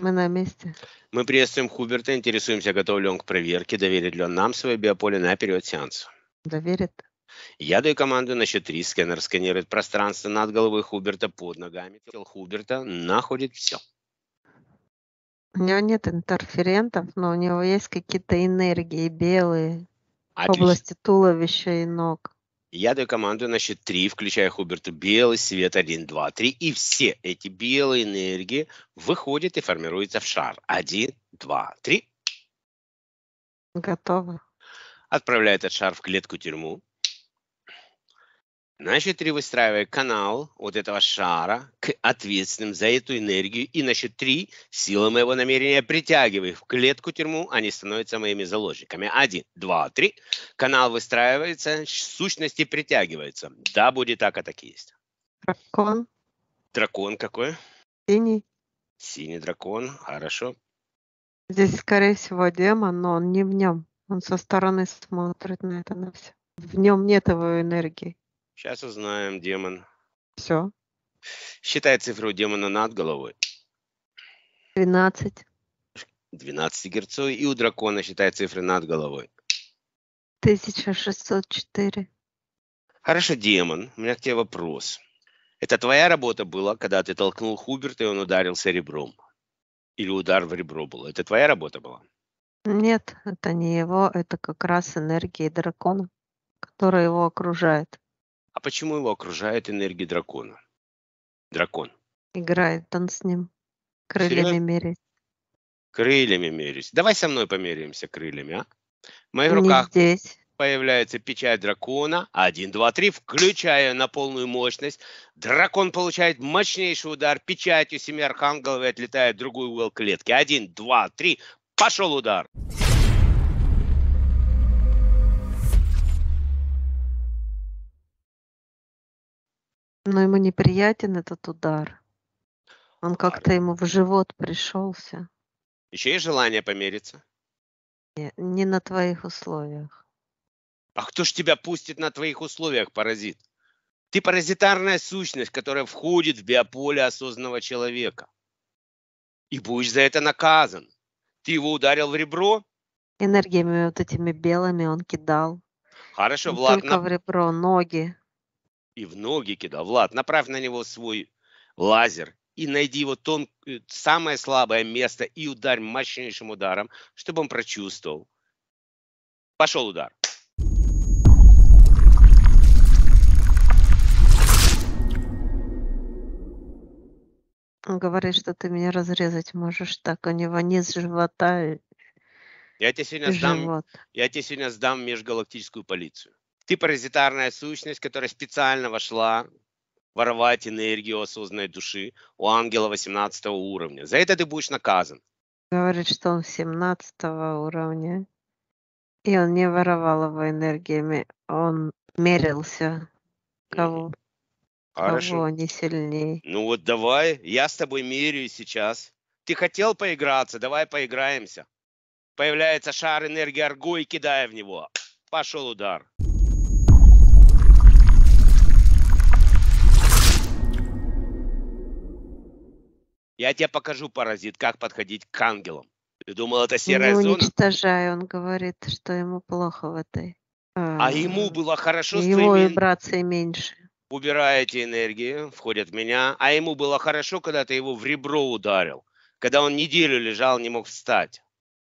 Мы на месте. Мы приветствуем Хуберта, интересуемся, готов ли он к проверке, доверит ли он нам свое биополе на период сеанса. Доверит. Я даю команду на счет три. Скэнер сканирует пространство над головой Хуберта, под ногами. Хуберта находит все. У него нет интерферентов, но у него есть какие-то энергии белые Отлично. в области туловища и ног. Я даю команду на счет 3, включая Хуберту белый свет 1, 2, 3. И все эти белые энергии выходят и формируются в шар. 1, 2, 3. Готово. Отправляю этот шар в клетку-тюрьму. Значит, три выстраивая канал вот этого шара к ответственным за эту энергию. И на три сила моего намерения притягиваю их в клетку тюрьму, они становятся моими заложниками. Один, два, три. Канал выстраивается, сущности притягиваются Да, будет так, а так и есть. Дракон. Дракон какой? Синий. Синий дракон, хорошо. Здесь, скорее всего, демон, но он не в нем. Он со стороны смотрит на это на все. В нем нет его энергии. Сейчас узнаем, демон. Все. Считай цифру демона над головой. 12. 12 герцов. И у дракона считай цифры над головой. 1604. Хорошо, демон. У меня к тебе вопрос. Это твоя работа была, когда ты толкнул Хуберта, и он ударился ребром? Или удар в ребро был? Это твоя работа была? Нет, это не его. Это как раз энергия дракона, которая его окружает. А почему его окружает энергия дракона? Дракон. Играет он с ним. Крыльями меряется. Крыльями мерюсь. Давай со мной померяемся крыльями, а? В моих Не руках здесь. появляется печать дракона. Один, два, три. Включая на полную мощность. Дракон получает мощнейший удар печатью семи архангелов и отлетает в другой угол клетки. Один, два, три. Пошел удар. Но ему неприятен этот удар. Он как-то ему в живот пришелся. Еще есть желание помириться? Не, не на твоих условиях. А кто ж тебя пустит на твоих условиях, паразит? Ты паразитарная сущность, которая входит в биополе осознанного человека. И будешь за это наказан. Ты его ударил в ребро? Энергиями вот этими белыми он кидал. Хорошо, Влад. Только на... в ребро, ноги и в ноги кидал. Влад, направь на него свой лазер и найди его тон... Э, самое слабое место и ударь мощнейшим ударом, чтобы он прочувствовал. Пошел удар. Он говорит, что ты меня разрезать можешь так. У него низ живота. Я тебе сегодня, сдам, я тебе сегодня сдам межгалактическую полицию. Ты паразитарная сущность, которая специально вошла воровать энергию осознанной души у ангела 18 уровня. За это ты будешь наказан. Говорит, что он 17 уровня. И он не воровал его энергиями, он мерился. Кого? Хорошо. Кого не сильнее. Ну вот давай, я с тобой меряю сейчас. Ты хотел поиграться, давай поиграемся. Появляется шар энергии Арго и кидая в него. Пошел удар. Я тебе покажу, паразит, как подходить к ангелам. Ты думал, это серая не зона? уничтожай, он говорит, что ему плохо в этой. А, а ему было хорошо с Его вибрации меньше. Убираете энергии, входят в меня. А ему было хорошо, когда ты его в ребро ударил. Когда он неделю лежал, не мог встать.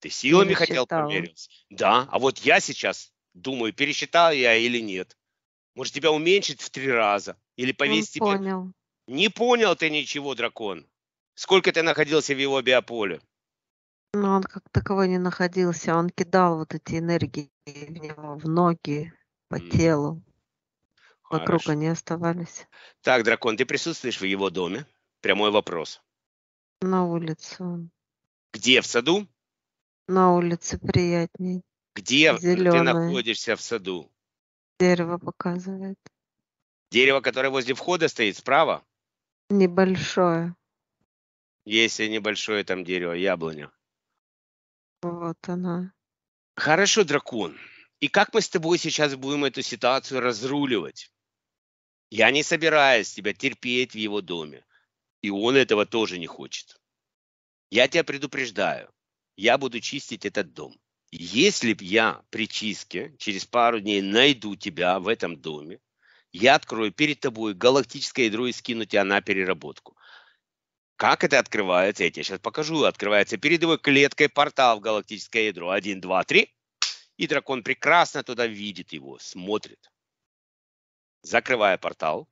Ты силами хотел помериться? Да. А вот я сейчас думаю, пересчитал я или нет. Может, тебя уменьшить в три раза? Или повесить тебя... понял. Не понял ты ничего, дракон. Сколько ты находился в его биополе? Ну, он как таковой не находился. Он кидал вот эти энергии в него, в ноги, по mm. телу. Хорошо. Вокруг они оставались. Так, дракон, ты присутствуешь в его доме? Прямой вопрос. На улице. Где, в саду? На улице приятней. Где Зеленое. ты находишься в саду? Дерево показывает. Дерево, которое возле входа стоит, справа? Небольшое. Если небольшое там дерево, яблоню. Вот она. Хорошо, дракон. И как мы с тобой сейчас будем эту ситуацию разруливать? Я не собираюсь тебя терпеть в его доме. И он этого тоже не хочет. Я тебя предупреждаю. Я буду чистить этот дом. Если б я при чистке через пару дней найду тебя в этом доме, я открою перед тобой галактическое ядро и скину тебя на переработку. Как это открывается? Я тебе сейчас покажу. Открывается Перед его клеткой портал в галактическое ядро. Один, два, три. И дракон прекрасно туда видит его, смотрит. Закрывая портал.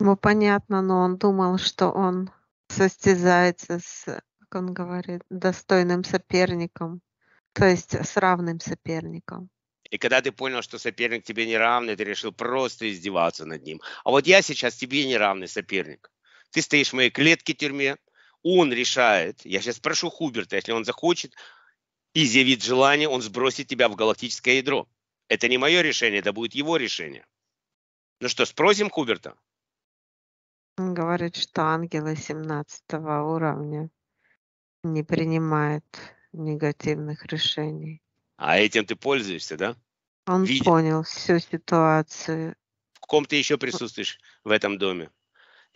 Ну, понятно, но он думал, что он состязается с, как он говорит, достойным соперником. То есть с равным соперником. И когда ты понял, что соперник тебе не равный, ты решил просто издеваться над ним. А вот я сейчас тебе не равный соперник. Ты стоишь в моей клетке тюрьме, он решает, я сейчас спрошу Хуберта, если он захочет, изъявит желание, он сбросит тебя в галактическое ядро. Это не мое решение, это будет его решение. Ну что, спросим Хуберта? Он говорит, что ангелы 17 уровня не принимают негативных решений. А этим ты пользуешься, да? Он Видит. понял всю ситуацию. В ком ты еще присутствуешь в этом доме?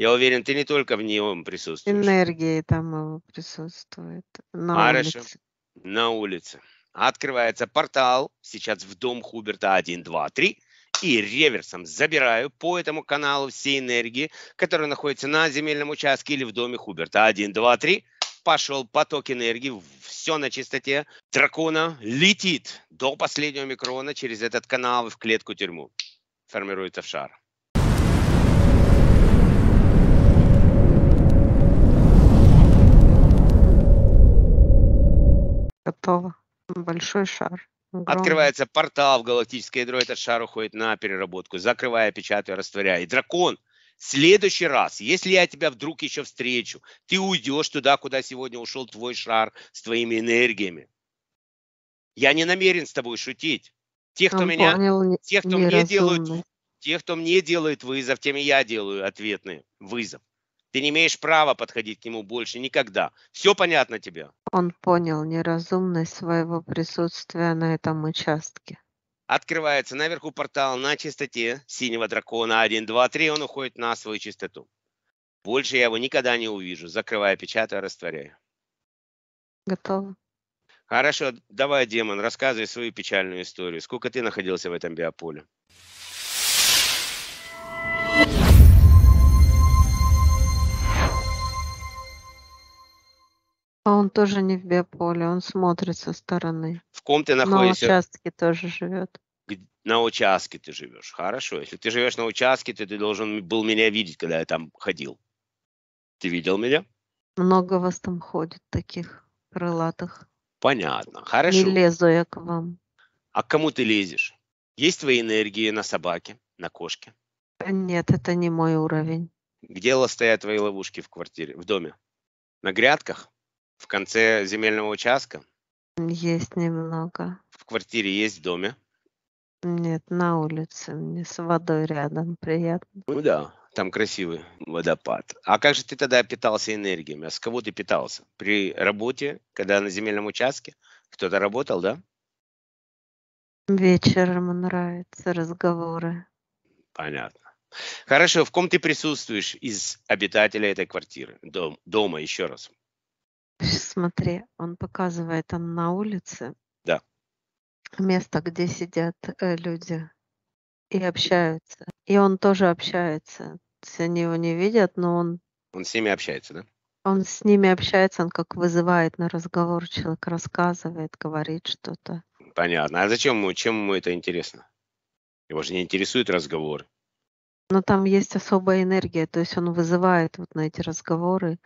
я уверен, ты не только в нем присутствуешь. Энергии там его присутствует. На Хорошо. улице. На улице. Открывается портал. Сейчас в дом Хуберта 1, 2, 3 и реверсом забираю по этому каналу все энергии, которые находятся на земельном участке или в доме Хуберта. 1 2 3. Пошел поток энергии, все на чистоте. Дракона летит до последнего микрона через этот канал в клетку тюрьму. Формируется в шар. готово. Большой шар. Огромный. Открывается портал в галактическое ядро, этот шар уходит на переработку, закрывая, печатаю, растворяю. И дракон, в следующий раз, если я тебя вдруг еще встречу, ты уйдешь туда, куда сегодня ушел твой шар с твоими энергиями. Я не намерен с тобой шутить. Те, кто Он меня, понял, те, кто мне делают, те, кто мне делает вызов, тем и я делаю ответный вызов. Ты не имеешь права подходить к нему больше никогда. Все понятно тебе? Он понял неразумность своего присутствия на этом участке. Открывается наверху портал на чистоте синего дракона 1, 2, 3. Он уходит на свою чистоту. Больше я его никогда не увижу. Закрываю, печатаю, растворяю. Готово. Хорошо, давай, демон, рассказывай свою печальную историю. Сколько ты находился в этом биополе? А он тоже не в биополе, он смотрит со стороны. В ком ты находишься? На участке тоже живет. На участке ты живешь. Хорошо. Если ты живешь на участке, то ты должен был меня видеть, когда я там ходил. Ты видел меня? Много вас там ходит таких крылатых. Понятно. Хорошо. Не лезу я к вам. А к кому ты лезешь? Есть твои энергии на собаке, на кошке? А нет, это не мой уровень. Где стоят твои ловушки в квартире, в доме? На грядках? в конце земельного участка? Есть немного. В квартире есть, в доме? Нет, на улице, мне с водой рядом приятно. Ну да, там красивый водопад. А как же ты тогда питался энергиями? А с кого ты питался? При работе, когда на земельном участке кто-то работал, да? Вечером нравятся разговоры. Понятно. Хорошо, в ком ты присутствуешь из обитателя этой квартиры? Дом, дома, еще раз. Смотри, он показывает, он на улице. Да. Место, где сидят э, люди и общаются. И он тоже общается. То есть они его не видят, но он... Он с ними общается, да? Он с ними общается, он как вызывает на разговор, человек рассказывает, говорит что-то. Понятно. А зачем ему, чем ему это интересно? Его же не интересует разговор. Но там есть особая энергия, то есть он вызывает вот на эти разговоры.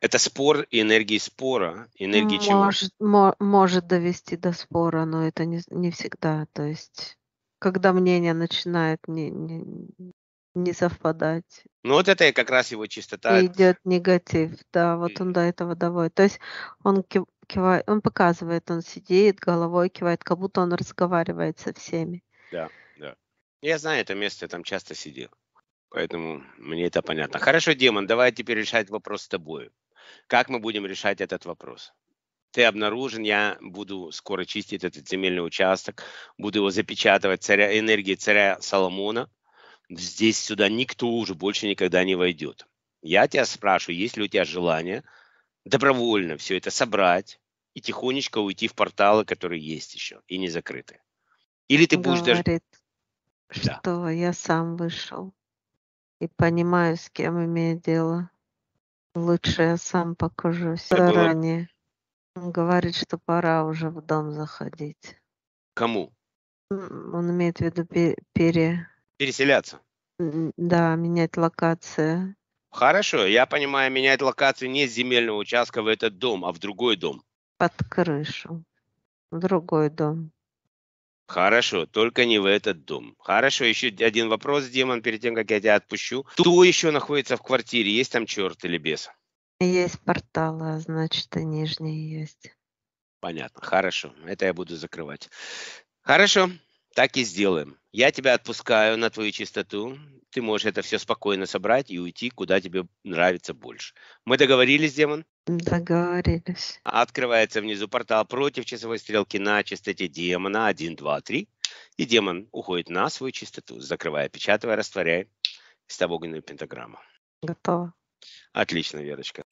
Это спор энергии спора, энергии может, чего? Мо- может довести до спора, но это не, не всегда. То есть, когда мнение начинает не, не, не совпадать. Ну вот это и как раз его чистота. И идет негатив, да, вот mm. он до этого доводит. То есть он кивает, он показывает, он сидит, головой кивает, как будто он разговаривает со всеми. Да, да. Я знаю это место, я там часто сидел. Поэтому мне это понятно. Хорошо, демон, давай теперь решать вопрос с тобой. Как мы будем решать этот вопрос? ты обнаружен, я буду скоро чистить этот земельный участок, буду его запечатывать царя, энергией царя Соломона. Здесь сюда никто уже больше никогда не войдет. Я тебя спрашиваю, есть ли у тебя желание добровольно все это собрать и тихонечко уйти в порталы, которые есть еще и не закрыты? Или ты будешь Говорит, даже... что да. я сам вышел и понимаю, с кем имею дело. Лучше я сам покажу заранее. Он говорит, что пора уже в дом заходить. Кому? Он имеет в виду пере... Переселяться. Да, менять локацию Хорошо, я понимаю, менять локацию не с земельного участка в этот дом, а в другой дом. под крышу, в другой дом. Хорошо, только не в этот дом. Хорошо, еще один вопрос, Димон, перед тем, как я тебя отпущу. Кто еще находится в квартире? Есть там черт или бес? Есть портал, а значит и нижний есть. Понятно, хорошо. Это я буду закрывать. Хорошо, так и сделаем. Я тебя отпускаю на твою чистоту. Ты можешь это все спокойно собрать и уйти, куда тебе нравится больше. Мы договорились, Демон? Договорились. Открывается внизу портал против часовой стрелки на частоте Демона один, два, три. И Демон уходит на свою чистоту, закрывая, печатая, растворяя из того огненную пентаграмму. Готово. Отлично, Верочка.